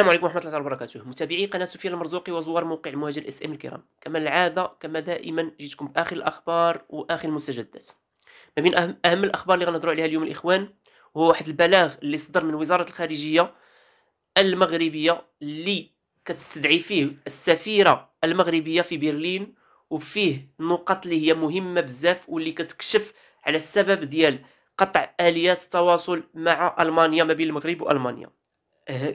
السلام عليكم ورحمه الله وبركاته متابعي قناه سفيان المرزوقي وزوار موقع المهاجر اس ام الكرام كما العاده كما دائما جيتكم باخر الاخبار واخر المستجدات ما بين اهم, أهم الاخبار اللي غنهضروا عليها اليوم الاخوان هو واحد البلاغ اللي صدر من وزاره الخارجيه المغربيه اللي كتستدعي فيه السفيره المغربيه في برلين وفيه نقط اللي هي مهمه بزاف واللي كتكشف على السبب ديال قطع اليات التواصل مع المانيا ما بين المغرب والمانيا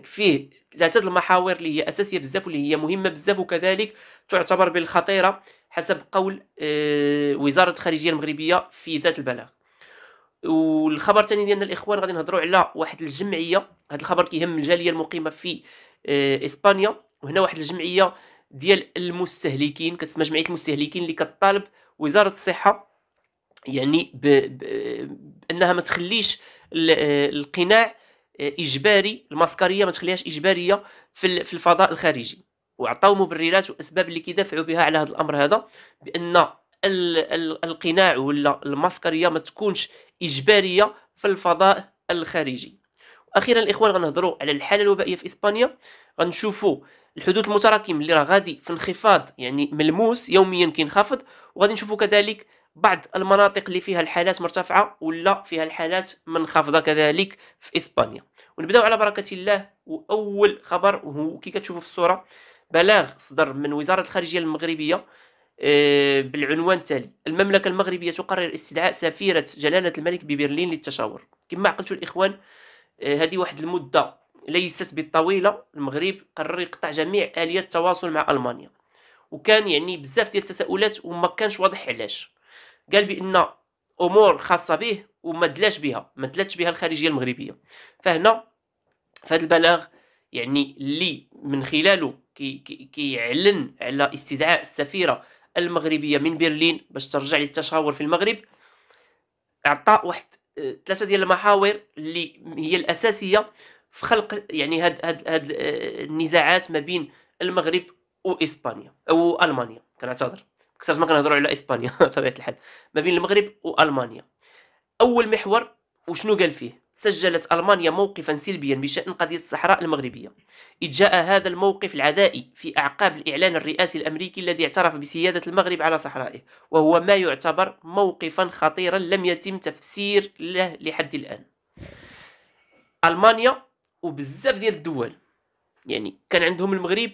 فيه ثلاثه المحاور اللي هي اساسيه بزاف واللي هي مهمه بزاف وكذلك تعتبر بالخطيره حسب قول آه، وزاره الخارجيه المغربيه في ذات البلاغ والخبر الثاني ديالنا الاخوان غادي نهضروا على واحد الجمعيه هذا الخبر كيهم الجاليه المقيمه في آه، اسبانيا وهنا واحد الجمعيه ديال المستهلكين كتسمى جمعيه المستهلكين اللي كطالب وزاره الصحه يعني بانها ما تخليش آه، القناع اجباري الماسكاريه ما تخليهاش اجباريه في في الفضاء الخارجي وعطاو مبررات واسباب اللي كيدافعوا بها على هذا الامر هذا بان القناع ولا الماسكاريه ما تكونش اجباريه في الفضاء الخارجي واخيرا الاخوان غنهضروا على الحاله الوبائيه في اسبانيا غنشوفوا الحدوث المتراكم اللي راه غادي في انخفاض يعني ملموس يوميا كينخفض وغادي نشوفوا كذلك بعض المناطق اللي فيها الحالات مرتفعه ولا فيها الحالات منخفضه كذلك في اسبانيا ونبداو على بركه الله واول خبر هو كي كتشوفوا في الصوره بلاغ صدر من وزاره الخارجيه المغربيه آه، بالعنوان التالي المملكه المغربيه تقرر استدعاء سفيره جلاله الملك ببرلين للتشاور كما عقلتوا الاخوان آه، هذه واحد المده ليست بالطويله المغرب قرر يقطع جميع اليات التواصل مع المانيا وكان يعني بزاف ديال التساؤلات وما كانش واضح علاش قال بان امور خاصه به وما دلاش بها ما دلاتش بها الخارجيه المغربيه فهنا فهاد البلاغ يعني اللي من خلاله كيعلن كي كي على استدعاء السفيره المغربيه من برلين باش ترجع للتشاور في المغرب اعطى واحد ثلاثه ديال المحاور اللي هي الاساسيه في خلق يعني هاد هاد هاد النزاعات ما بين المغرب واسبانيا او المانيا كنعتذر اكثر ما كنهضروا على اسبانيا بطبيعه الحال ما بين المغرب والمانيا اول محور وشنو قال فيه سجلت المانيا موقفا سلبيا بشان قضيه الصحراء المغربيه اذ جاء هذا الموقف العدائي في اعقاب الاعلان الرئاسي الامريكي الذي اعترف بسياده المغرب على صحرائه وهو ما يعتبر موقفا خطيرا لم يتم تفسير له لحد الان المانيا وبزاف ديال الدول يعني كان عندهم المغرب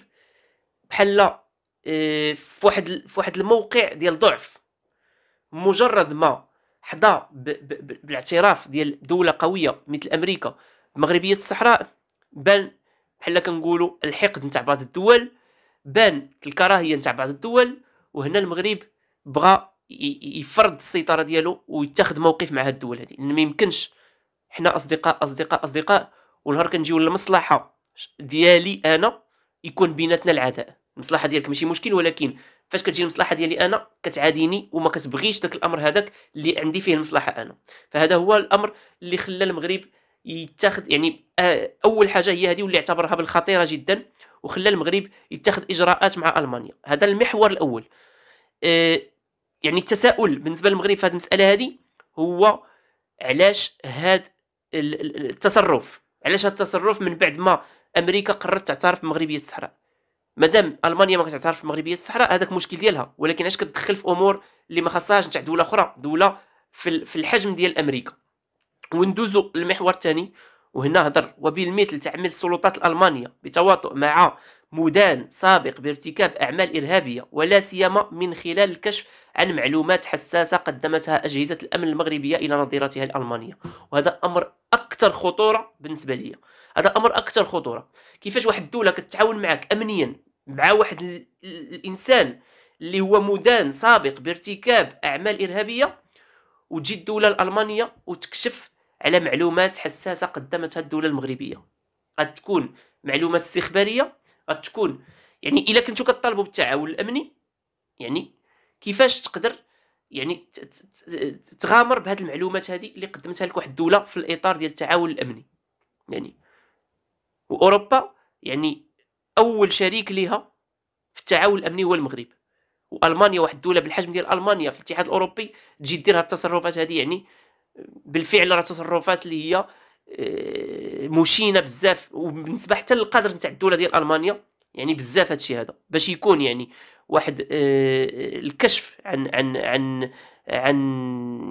بحال آه، في واحد في واحد الموقع ديال ضعف مجرد ما حدا بالاعتراف ديال دوله قويه مثل امريكا بمغربيه الصحراء بان بحال كنقولوا الحقد نتاع بعض الدول بان الكراهيه نتاع بعض الدول وهنا المغرب بغى يفرض السيطره ديالو ويتخذ موقف مع هاد الدول هذه ما يمكنش حنا اصدقاء اصدقاء اصدقاء ونهار كنجيو للمصلحه ديالي انا يكون بيناتنا العداء المصلحه ديالك ماشي مشكل ولكن فاش كتجي المصلحه ديالي انا كتعاديني وما كتبغيش داك الامر هذاك اللي عندي فيه المصلحه انا فهذا هو الامر اللي خلى المغرب يتخذ يعني آه، اول حاجه هي هذه واللي اعتبرها بالخطيره جدا وخلى المغرب يتخذ اجراءات مع المانيا هذا المحور الاول آه، يعني التساؤل بالنسبه للمغرب في هذه المساله هذه هو علاش هذا التصرف علاش هذا التصرف من بعد ما امريكا قررت تعترف بمغربيه الصحراء مادام المانيا ما كتعترف بمغربيه الصحراء هذاك مشكل ديالها ولكن علاش كتدخل في امور اللي ما خاصهاش نتاع دوله اخرى دوله في, في الحجم ديال امريكا وندوزو للمحور الثاني وهنا هضر وبالمثل تعمل السلطات الالمانيه بتواطؤ مع مدان سابق بارتكاب اعمال ارهابيه ولا سيما من خلال الكشف عن معلومات حساسه قدمتها اجهزه الامن المغربيه الى نظيرتها الالمانيه وهذا امر اكثر خطوره بالنسبه لي هذا امر اكثر خطوره كيفاش واحد الدوله كتعاون معك امنيا مع واحد ال... الانسان اللي هو مدان سابق بارتكاب اعمال ارهابيه وتجي الدوله الالمانيه وتكشف على معلومات حساسه قدمتها الدوله المغربيه غتكون معلومات استخباريه غتكون يعني الا كنتو كطالبوا بالتعاون الامني يعني كيفاش تقدر يعني تغامر بهذه المعلومات هذه اللي قدمتها لك واحد الدوله في الاطار ديال التعاون الامني يعني واوروبا يعني اول شريك لها في التعاون الامني هو المغرب والمانيا واحد الدوله بالحجم ديال المانيا في الاتحاد الاوروبي تجي دير هاد التصرفات هذه يعني بالفعل راه تصرفات اللي هي آه، مشينه بزاف وبالنسبه حتى للقدر نتاع الدوله ديال المانيا يعني بزاف هادشي هذا باش يكون يعني واحد آه، الكشف عن عن عن عن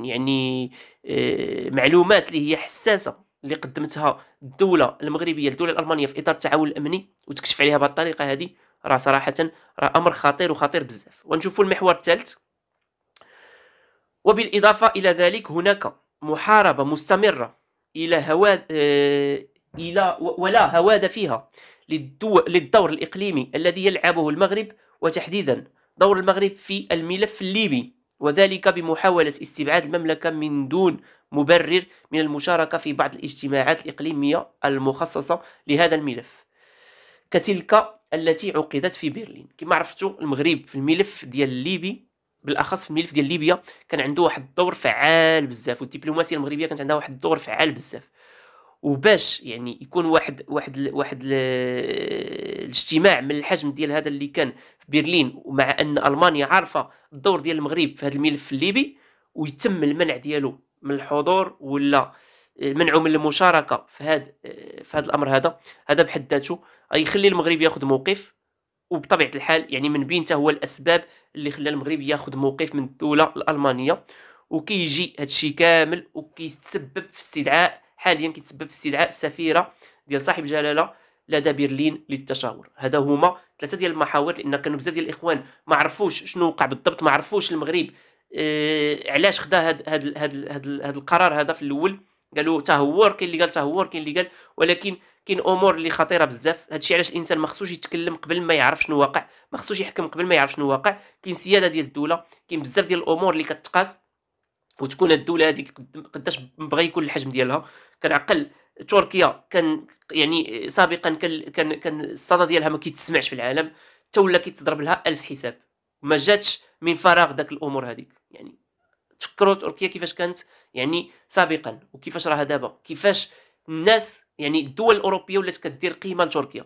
يعني آه، معلومات اللي هي حساسه اللي قدمتها الدوله المغربيه الدوله الالمانيه في اطار التعاون الامني وتكشف عليها بهذه الطريقه هذه راه صراحه راه امر خطير وخطير بزاف ونشوفوا المحور الثالث وبالاضافه الى ذلك هناك محاربه مستمره الى هوا آه، الى ولا هواد فيها للدور الاقليمي الذي يلعبه المغرب وتحديدا دور المغرب في الملف الليبي وذلك بمحاولة استبعاد المملكة من دون مبرر من المشاركة في بعض الاجتماعات الإقليمية المخصصة لهذا الملف كتلك التي عقدت في برلين كما عرفتوا المغرب في الملف ديال الليبي بالاخص في الملف ديال ليبيا كان عنده واحد الدور فعال بزاف والدبلوماسيه المغربيه كانت عندها واحد الدور فعال بزاف وباش يعني يكون واحد واحد واحد الاجتماع من الحجم ديال هذا اللي كان في برلين ومع ان المانيا عارفه الدور ديال المغرب في هذا الملف الليبي ويتم المنع ديالو من الحضور ولا منعه من المشاركه في هذا في هذا الامر هذا هذا بحد ذاته غيخلي المغرب ياخذ موقف وبطبيعه الحال يعني من بين هو الاسباب اللي خلى المغرب ياخذ موقف من الدوله الالمانيه وكيجي هادشي كامل وكيتسبب في استدعاء حاليا كيتسبب في استدعاء السفيره ديال صاحب جلاله لدى برلين للتشاور هذا هما ثلاثه ديال المحاور لان كانوا بزاف ديال الاخوان ما عرفوش شنو وقع بالضبط ما عرفوش المغرب إيه علاش خدا هاد هاد هاد هاد القرار هذا في الاول قالوا تهور كاين اللي قال تهور كاين اللي قال ولكن كاين امور اللي خطيره بزاف هادشي علاش الانسان ما خصوش يتكلم قبل ما يعرف شنو واقع ما خصوش يحكم قبل ما يعرف شنو واقع كاين سياده ديال الدوله كاين بزاف ديال الامور اللي كتقاس وتكون الدوله هذيك قداش بغى يكون الحجم ديالها كنعقل تركيا كان يعني سابقا كان كان كان الصدى ديالها ما كيتسمعش في العالم حتى ولا كيتضرب لها ألف حساب ما جاتش من فراغ داك الامور هذيك يعني تفكروا تركيا كيفاش كانت يعني سابقا وكيفاش راها دابا كيفاش الناس يعني الدول الاوروبيه ولات كدير قيمه لتركيا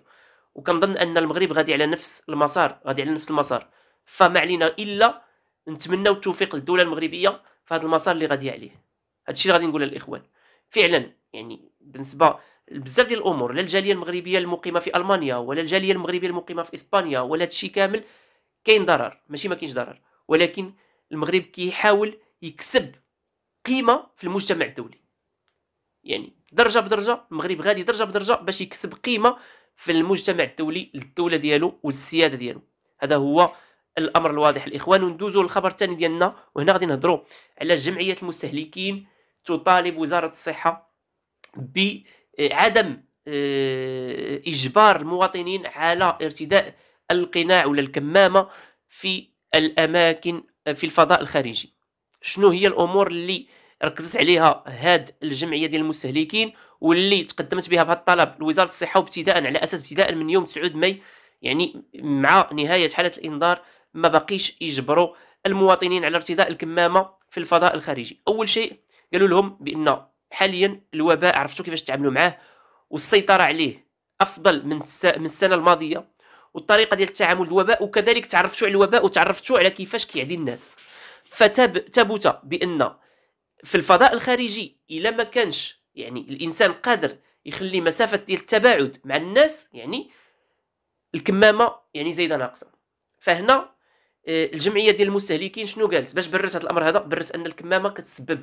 وكنظن ان المغرب غادي على نفس المسار غادي على نفس المسار فما علينا الا نتمناو التوفيق للدوله المغربيه في هذا المسار اللي غادي عليه هادشي اللي غادي نقول للاخوان فعلا يعني بالنسبه بزاف ديال الامور لا الجاليه المغربيه المقيمه في المانيا ولا الجاليه المغربيه المقيمه في اسبانيا ولا هادشي كامل كاين ضرر ماشي ما كاينش ضرر ولكن المغرب كيحاول يكسب قيمه في المجتمع الدولي يعني درجه بدرجه المغرب غادي درجه بدرجه باش يكسب قيمه في المجتمع الدولي للدوله ديالو والسياده ديالو هذا هو الامر الواضح الاخوان وندوزو للخبر الثاني ديالنا وهنا غادي نهضروا على جمعيه المستهلكين تطالب وزاره الصحه بعدم آه، اجبار المواطنين على ارتداء القناع ولا الكمامه في الاماكن في الفضاء الخارجي شنو هي الامور اللي ركزت عليها هاد الجمعيه ديال المستهلكين واللي تقدمت بها بهذا الطلب لوزاره الصحه وابتداء على اساس ابتداء من يوم 9 ماي يعني مع نهايه حاله الانذار ما بقيش يجبروا المواطنين على ارتداء الكمامه في الفضاء الخارجي اول شيء قالوا لهم بان حاليا الوباء عرفتوا كيفاش تعاملوا معاه والسيطره عليه افضل من من السنه الماضيه والطريقه ديال التعامل الوباء وكذلك تعرفتوا على الوباء وتعرفتوا على كيفاش كيعدي الناس فتبت بان في الفضاء الخارجي الا ما كانش يعني الانسان قادر يخلي مسافه ديال التباعد مع الناس يعني الكمامه يعني زايده ناقصه فهنا آه، الجمعيه ديال المستهلكين شنو قالت باش بررت هذا الامر هذا بررت ان الكمامه كتسبب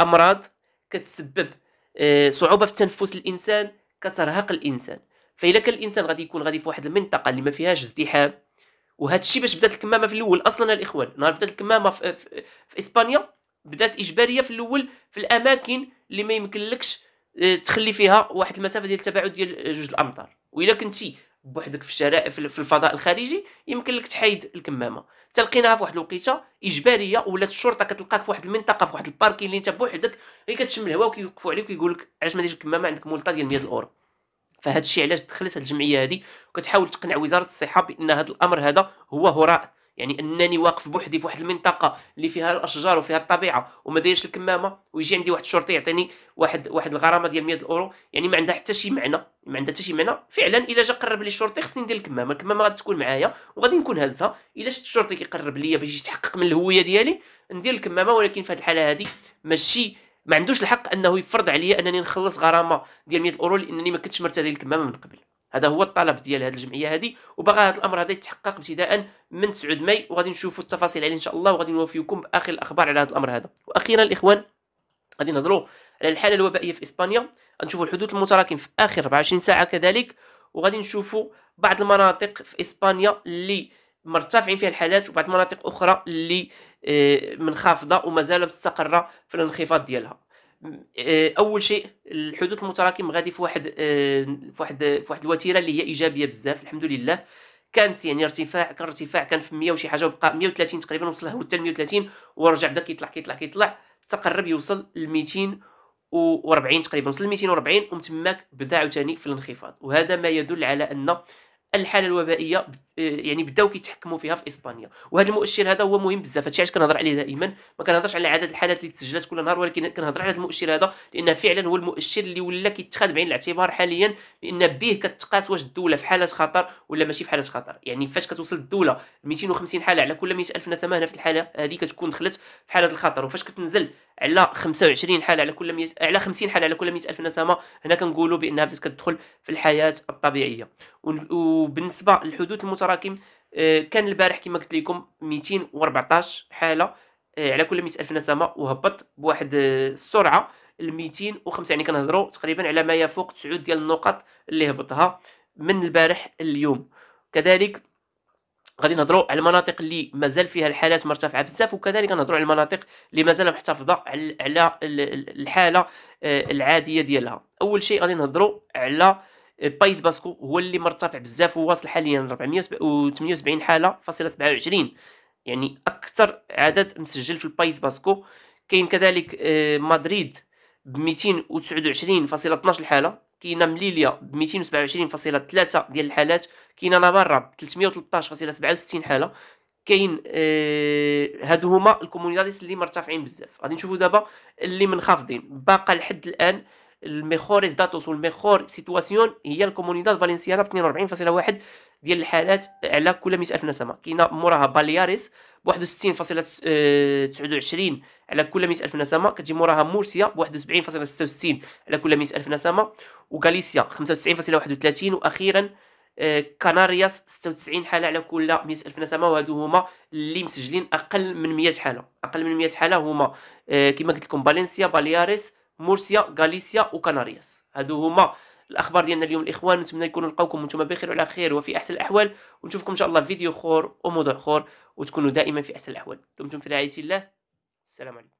امراض كتسبب آه، صعوبه في تنفس الانسان كترهق الانسان فإلا كان الانسان غادي يكون غادي في واحد المنطقه اللي ما فيهاش ازدحام وهذا الشيء باش بدات الكمامه في الاول اصلا الاخوان نهار بدات الكمامه في, في, في اسبانيا بدات اجباريه في الاول في الاماكن اللي ما يمكنلكش آه، تخلي فيها واحد المسافه ديال التباعد ديال جوج الامتار والا كنتي بوحدك في الشارع في الفضاء الخارجي يمكن لك تحيد الكمامه تلقيناها في واحد الوقيته اجباريه ولات الشرطه كتلقاك في واحد المنطقه في واحد الباركين اللي انت بوحدك غير كتشم الهواء وكيوقفوا عليك ويقول لك علاش ما ديرش الكمامه عندك مولطه ديال 100 اورو فهادشي علاش دخلت هاد الجمعيه هادي وكتحاول تقنع وزاره الصحه بان هاد الامر هذا هو هراء يعني انني واقف بوحدي في واحد المنطقه اللي فيها الاشجار وفيها الطبيعه وما دايرش الكمامه ويجي عندي واحد الشرطي يعطيني واحد واحد الغرامه ديال 100 اورو يعني ما عندها حتى شي معنى ما عندها حتى شي معنى فعلا الا جا قرب لي الشرطي خصني ندير الكمامه الكمامه تكون معايا وغادي نكون هازها الا شفت الشرطي كيقرب ليا باش يتحقق من الهويه ديالي ندير الكمامه ولكن في هذه الحاله هذه ماشي ما عندوش الحق انه يفرض عليا انني نخلص غرامه ديال 100 اورو لانني ما كنتش مرتدي الكمامه من قبل هذا هو الطلب ديال هذه الجمعيه هذه وباغا هذا الامر هذا يتحقق ابتداء من 9 ماي وغادي نشوفوا التفاصيل عليه ان شاء الله وغادي نوفيكم باخر الاخبار على هذا الامر هذا واخيرا الاخوان غادي نهضروا على الحاله الوبائيه في اسبانيا غنشوفوا الحدوث المتراكم في اخر 24 ساعه كذلك وغادي نشوفوا بعض المناطق في اسبانيا اللي مرتفعين فيها الحالات وبعض المناطق اخرى اللي آه، منخفضه ومازال مستقره في الانخفاض ديالها آه، اول شيء الحدوث المتراكم غادي في واحد آه، في واحد في واحد الوتيره اللي هي ايجابيه بزاف الحمد لله كانت يعني ارتفاع كان ارتفاع كان في 100 وشي حاجه وبقى 130 تقريبا وصل هو حتى 130 ورجع بدا كيطلع كيطلع كيطلع تقرب يوصل ل 240 تقريبا وصل ل 240 ومن تماك بدا عاوتاني في الانخفاض وهذا ما يدل على ان الحاله الوبائيه يعني بداو كيتحكموا فيها في اسبانيا وهذا المؤشر هذا هو مهم بزاف هادشي علاش كنهضر عليه دائما ما كنهضرش على عدد الحالات اللي تسجلات كل نهار ولكن كنهضر على المؤشر هذا لانه فعلا هو المؤشر اللي ولا كيتخذ بعين الاعتبار حاليا لان به كتقاس واش الدوله في حاله خطر ولا ماشي في حاله خطر يعني فاش كتوصل الدوله 250 حاله على كل 100000 نسمه هنا في الحاله هذه كتكون دخلت في حاله الخطر وفاش كتنزل على 25 حاله على كل 100 على 50 حاله على كل 100 الف نسمه هنا كنقولوا بانها بدات كتدخل في الحياه الطبيعيه وبالنسبه للحدوث المتراكم آه، كان البارح كما قلت لكم 214 حاله آه، على كل 100 الف نسمه وهبط بواحد آه، السرعه ل 205 يعني كنهضروا تقريبا على ما يفوق 9 ديال النقط اللي هبطها من البارح اليوم كذلك غادي نهضروا على المناطق اللي مازال فيها الحالات مرتفعه بزاف وكذلك نهضروا على المناطق اللي مازال محتفظه على الحاله آه، العاديه ديالها اول شيء غادي نهضروا على آه، بايس باسكو هو اللي مرتفع بزاف وواصل حاليا 478 حاله فاصله 27 يعني اكثر عدد مسجل في البايس باسكو كاين كذلك آه، مدريد ب 229.12 حاله كاينه مليليا ب 227.3 ديال الحالات كاينه نابارا ب 313.67 حاله كاين آه هادو هما الكومونيداديس اللي مرتفعين بزاف غادي نشوفوا دابا اللي منخفضين باقا لحد الان الميخوريز داتوس والميخور سيتواسيون هي الكومونيداد فالنسيانا ب 42.1 ديال الحالات على كل 100 الف نسمه كاينه موراها بالياريس ب 61.29 آه، على كل 100 الف نسمه كتجي موراها مورسيا ب 71.66 على كل 100 الف نسمه وغاليسيا 95.31 واخيرا آه، كنارياس 96 حاله على كل 100 الف نسمه وهادو هما اللي مسجلين اقل من 100 حاله اقل من 100 حاله هما آه، كما قلت لكم بالنسيا بالياريس مورسيا غاليسيا وكناريس هادو هما الاخبار ديالنا اليوم الاخوان نتمنى يكونوا لقاوكم وانتم بخير وعلى خير وفي احسن الاحوال ونشوفكم ان شاء الله في فيديو اخر وموضوع اخر وتكونوا دائما في احسن الاحوال دمتم في رعايه الله السلام عليكم